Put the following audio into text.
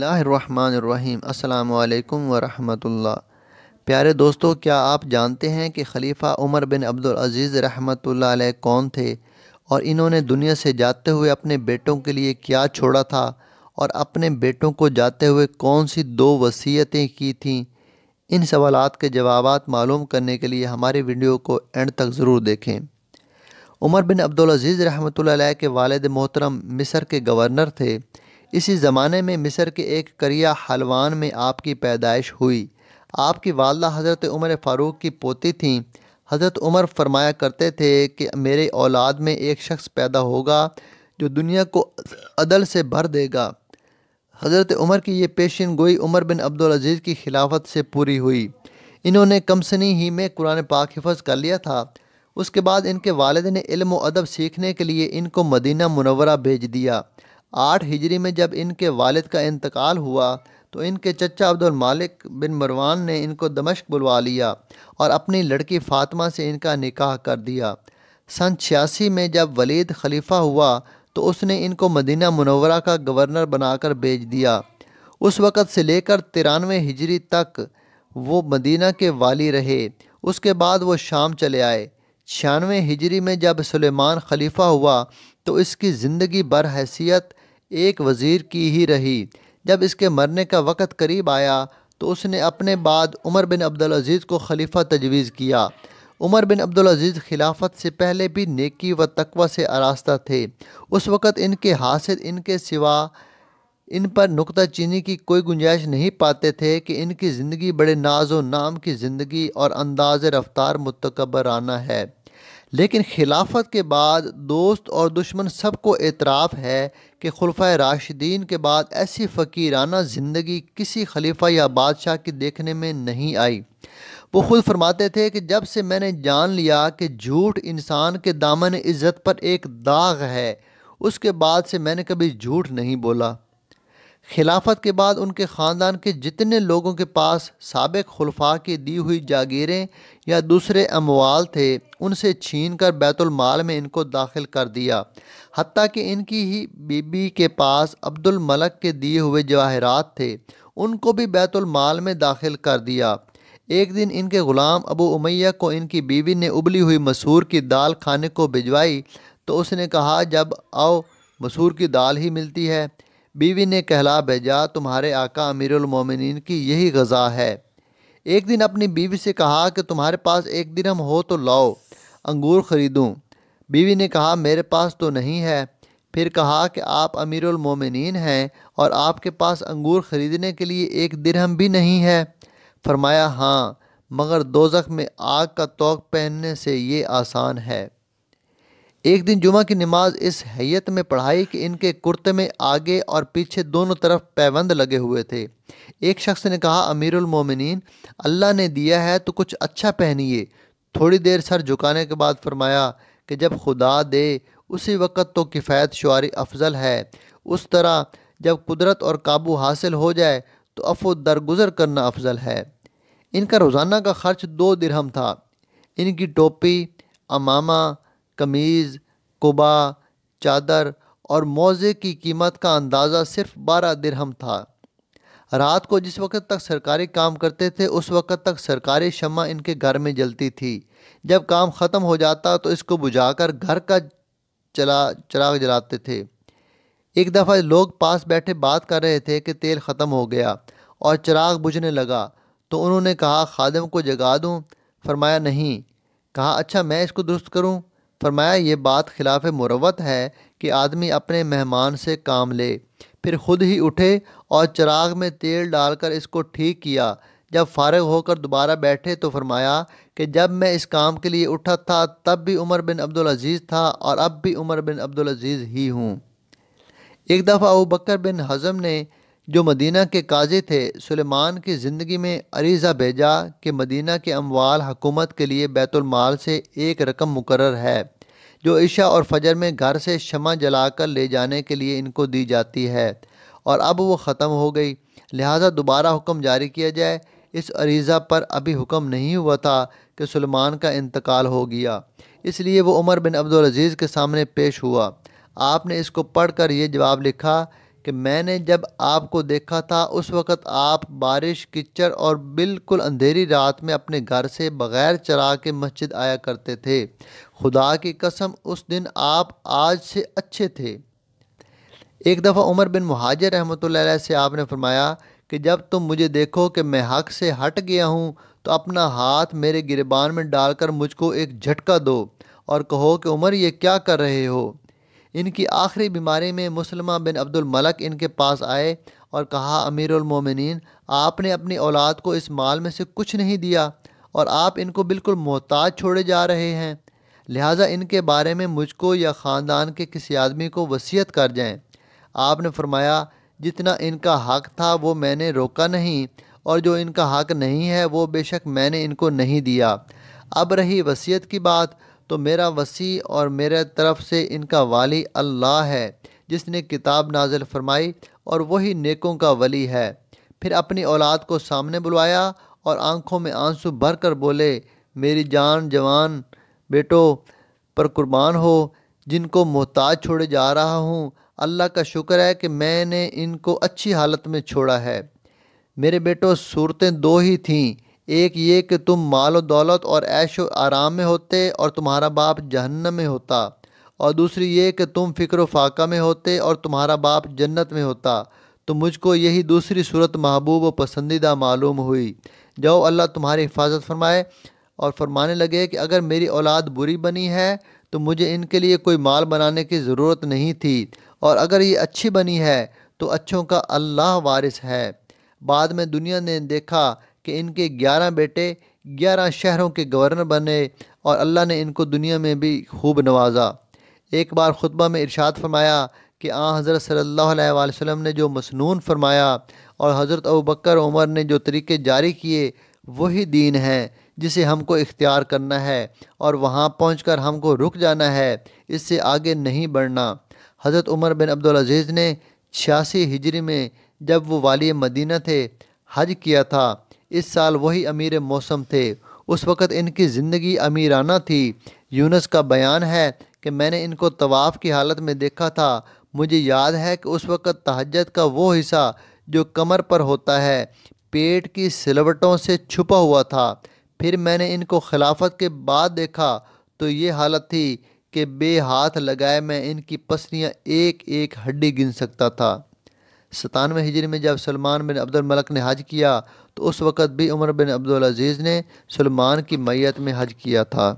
लाहमानीम अल्लाम वरहमतुल्लाह प्यारे दोस्तों क्या आप जानते हैं कि खलीफ़ा उमर बिन अब्दुल अजीज़ रहमतुल्लाह अलैह कौन थे और इन्होंने दुनिया से जाते हुए अपने बेटों के लिए क्या छोड़ा था और अपने बेटों को जाते हुए कौन सी दो वसीयतें की थीं इन सवालात के जवाब मालूम करने के लिए हमारे वीडियो को एंड तक ज़रूर देखें उमर बिन अब्दुल अजीज़ रहमतुल्लाह अलैह के वालद मोहतरम मिस्र के गवर्नर थे इसी ज़माने में मिस्र के एक करिया हलवान में आपकी पैदाइश हुई आपकी वालदा हज़रत उमर फ़ारूक की पोती थीं हज़रत उमर फरमाया करते थे कि मेरे औलाद में एक शख्स पैदा होगा जो दुनिया को अदल से भर देगा हज़रत उमर की ये पेशन गोई उमर बिन अब्दुलज़ीज़ की खिलाफत से पूरी हुई इन्होंने कमसनी ही में कुरान पाक हिफज कर लिया था उसके बाद इनके वालद ने इल्म अदब सीखने के लिए इनको मदीना मुनवरा भेज दिया आठ हिजरी में जब इनके वालिद का इंतकाल हुआ तो इनके चचा अब्दुल मालिक बिन मरवान ने इनको दमश्क बुलवा लिया और अपनी लड़की फ़ातमा से इनका निकाह कर दिया सन छियासी में जब वलीद खलीफा हुआ तो उसने इनको मदीना मनवरा का गवर्नर बनाकर भेज दिया उस वक़्त से लेकर तिरानवे हिजरी तक वो मदीना के वाली रहे उसके बाद वो शाम चले आए छियानवे हिजरी में जब सुलेमान खलीफा हुआ तो इसकी ज़िंदगी बर हैसियत एक वज़ीर की ही रही जब इसके मरने का वक़्त करीब आया तो उसने अपने बाद उमर बिन अब्दुल अज़ीज़ को खलीफा तजवीज़ किया उमर बिन अब्दुल अजीज़ खिलाफत से पहले भी नेकी व तकवा से आरास्ता थे उस वक़्त इनके हासिल इनके सिवा इन पर नुकता चीनी की कोई गुंजाइश नहीं पाते थे कि इनकी ज़िंदगी बड़े नाज व नाम की ज़िंदगी और अंदाज रफ्तार मुतकबराना है लेकिन खिलाफत के बाद दोस्त और दुश्मन सबको एतराफ़ है कि खुलफा राशिदीन के बाद ऐसी फ़कीराना ज़िंदगी किसी खलीफा या बादशाह की देखने में नहीं आई वो खुद फरमाते थे कि जब से मैंने जान लिया कि झूठ इंसान के दामन इज़्ज़त पर एक दाग है उसके बाद से मैंने कभी झूठ नहीं बोला खिलाफत के बाद उनके ख़ानदान के जितने लोगों के पास सबक खुलफा की दी हुई जागीरें या दूसरे अमवाल थे उनसे छीन कर बैतुलमाल में इनको दाखिल कर दिया हती कि इनकी ही बीबी के पास अब्दुल मलक के दिए हुए जवाहरात थे उनको भी बैतुलमाल में दाखिल कर दिया एक दिन इनके ग़ुलाम अबू उमैया को इनकी बीवी ने उबली हुई मसूर की दाल खाने को भिजवाई तो उसने कहा जब आओ मसूर की दाल ही मिलती है बीवी ने कहला भेजा तुम्हारे आका अमीरमिन की यही गज़ा है एक दिन अपनी बीवी से कहा कि तुम्हारे पास एक दिन हम हो तो लाओ अंगूर ख़रीदूँ बीवी ने कहा मेरे पास तो नहीं है फिर कहा कि आप अमीरमिन हैं और आपके पास अंगूर ख़रीदने के लिए एक दिरहम भी नहीं है फरमाया हाँ मगर दोजख में आग का तोक पहनने से ये आसान है एक दिन जुमा की नमाज इस हैत में पढ़ाई कि इनके कुर्ते में आगे और पीछे दोनों तरफ पैबंद लगे हुए थे एक शख्स ने कहा अमीरमिन अल्लाह ने दिया है तो कुछ अच्छा पहनिए थोड़ी देर सर झुकाने के बाद फरमाया कि जब खुदा दे उसी वक़्त तो किफ़ायत शुरी अफजल है उस तरह जब कुदरत और काबू हासिल हो जाए तो अफो दरगुजर करना अफजल है इनका रोज़ाना का ख़र्च दो दिरहम था इनकी टोपी अमामा कमीज़ कुबा चादर और मोज़े की कीमत का अंदाज़ा सिर्फ बारह दिरहम था रात को जिस वक्त तक सरकारी काम करते थे उस वक्त तक सरकारी शमा इनके घर में जलती थी जब काम ख़त्म हो जाता तो इसको बुझाकर घर का चला चराग जलाते थे एक दफ़ा लोग पास बैठे बात कर रहे थे कि तेल ख़त्म हो गया और चराग बुझने लगा तो उन्होंने कहा खादम को जगा दूँ फरमाया नहीं कहा अच्छा मैं इसको दुरुस्त करूँ फरमाया ये बात खिलाफ मुरवत है कि आदमी अपने मेहमान से काम ले फिर खुद ही उठे और चिराग में तेल डालकर इसको ठीक किया जब फारग होकर दोबारा बैठे तो फरमाया कि जब मैं इस काम के लिए उठा था तब भी उमर बिन अब्दुल अजीज़ था और अब भी उमर बिन अब्दुल अजीज़ ही हूँ एक दफ़ा अबू बकर बिन हज़म ने जो मदीना के काजी थे सुलेमान की ज़िंदगी में अरीज़ा भेजा कि मदीना के अमवाल हकूमत के लिए बैतुलमाल से एक रकम मुकर है जो ईशा और फजर में घर से शमा जलाकर ले जाने के लिए इनको दी जाती है और अब वो ख़त्म हो गई लिहाजा दोबारा हुक्म जारी किया जाए इस अरीज़ा पर अभी हुक्म नहीं हुआ था कि सलमान का इंतकाल हो गया इसलिए वो उमर बिन अब्दुलज़ीज़ के सामने पेश हुआ आपने इसको पढ़ कर ये जवाब लिखा कि मैंने जब आपको देखा था उस वक़्त आप बारिश किचड़ और बिल्कुल अंधेरी रात में अपने घर से बग़ैर चरा के मस्जिद आया करते थे खुदा की कसम उस दिन आप आज से अच्छे थे एक दफ़ा उमर बिन महाजर रहमत से आपने फरमाया कि जब तुम मुझे देखो कि मैं हक से हट गया हूँ तो अपना हाथ मेरे गिरबान में डालकर मुझको एक झटका दो और कहो कि उमर ये क्या कर रहे हो इनकी आखिरी बीमारी में मुसलमा बिन अब्दुल मलक इनके पास आए और कहा अमीरमिन आपने अपनी औलाद को इस माल में से कुछ नहीं दिया और आप इनको बिल्कुल मोहताज छोड़े जा रहे हैं लिहाजा इनके बारे में मुझको या ख़ानदान के किसी आदमी को वसीयत कर जाएं। आपने फरमाया जितना इनका हक था वो मैंने रोका नहीं और जो इनका हक नहीं है वो बेशक मैंने इनको नहीं दिया अब रही वसीयत की बात तो मेरा वसी और मेरे तरफ से इनका वाली अल्लाह है जिसने किताब नाजिल फरमाई और वही नेकों का वली है फिर अपनी औलाद को सामने बुलवाया और आंखों में आंसू भर कर बोले मेरी जान जवान बेटो पर कुर्बान हो जिनको मोहताज छोड़े जा रहा हूँ अल्लाह का शुक्र है कि मैंने इनको अच्छी हालत में छोड़ा है मेरे बेटो सूरतें दो ही थीं एक ये कि तुम माल दौलत और ऐश आराम में होते और तुम्हारा बाप जहन्नम में होता और दूसरी ये कि तुम फ़िक्र फाका में होते और तुम्हारा बाप जन्नत में होता तो मुझको यही दूसरी सूरत महबूब व पसंदीदा मालूम हुई जाओ अल्लाह तुम्हारी हिफाजत फरमाए और फरमाने लगे कि अगर मेरी औलाद बुरी बनी है तो मुझे इनके लिए कोई माल बनाने की ज़रूरत नहीं थी और अगर ये अच्छी बनी है तो अच्छों का अल्लाह वारिस है बाद में दुनिया ने देखा कि इनके ग्यारह बेटे ग्यारह शहरों के गवर्नर बने और अल्लाह ने इनको दुनिया में भी खूब नवाजा एक बार ख़ुतबा में इरशाद फरमाया कि आ हज़रत सल्ला वसम ने जो मसनून फरमाया और हज़रत अबू उमर ने जो तरीके जारी किए वही दीन है जिसे हमको इख्तियार करना है और वहाँ पहुँच कर हमको रुक जाना है इससे आगे नहीं बढ़ना हज़रत उमर बिन अब्दुलज़ीज़ ने छियासी हिजरी में जब वो वाली मदीना थे हज किया था इस साल वही अमीर मौसम थे उस वक़्त इनकी ज़िंदगी अमीराना थी यूनस का बयान है कि मैंने इनको तवाफ़ की हालत में देखा था मुझे याद है कि उस वक़्त तहजद का वो हिस्सा जो कमर पर होता है पेट की सिलवटों से छुपा हुआ था फिर मैंने इनको खिलाफत के बाद देखा तो ये हालत थी कि बेहाथ लगाए मैं इनकी पसलियाँ एक एक हड्डी गिन सकता था सतानवे हिजरी में जब सलमान बिन अब्दुल मलक ने हज किया तो उस वक़्त भी उमर बिन अब्दुल अज़ीज़ ने सलमान की मैत में हज किया था